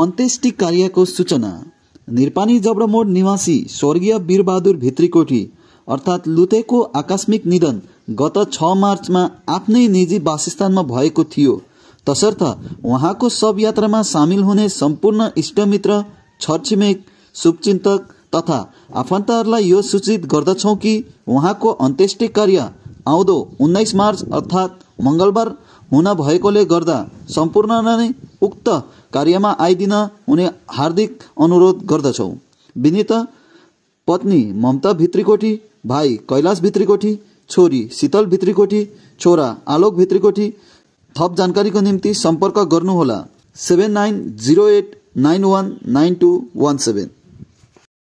अन्त्येष्टि कार्यको सूचना निरपानी जबडमोड निवासी स्वर्गीय वीरबहादुर भित्रीकोठी अर्थात् लुतेको आकस्मिक निधन गत छ मार्चमा आफ्नै निजी वासस्थानमा भएको थियो तसर्थ उहाँको शव यात्रामा सामेल हुने सम्पूर्ण इष्टमित्र छरछिमेक शुभचिन्तक तथा आफन्तहरूलाई यो सूचित गर्दछौँ कि उहाँको अन्त्येष्टि कार्य आउँदो उन्नाइस मार्च अर्थात् मङ्गलबार हुन भएकोले गर्दा सम्पूर्ण नै उक्त कार्यमा आइदिन हुने हार्दिक अनुरोध गर्दछौँ विनित पत्नी ममता भित्रीकोठी भाइ कैलाश भित्रीकोठी छोरी शीतल भित्रीकोठी छोरा आलोक भित्रीकोठी थप जानकारीको निम्ति सम्पर्क गर्नुहोला seven nine zero eight nine one nine two one seven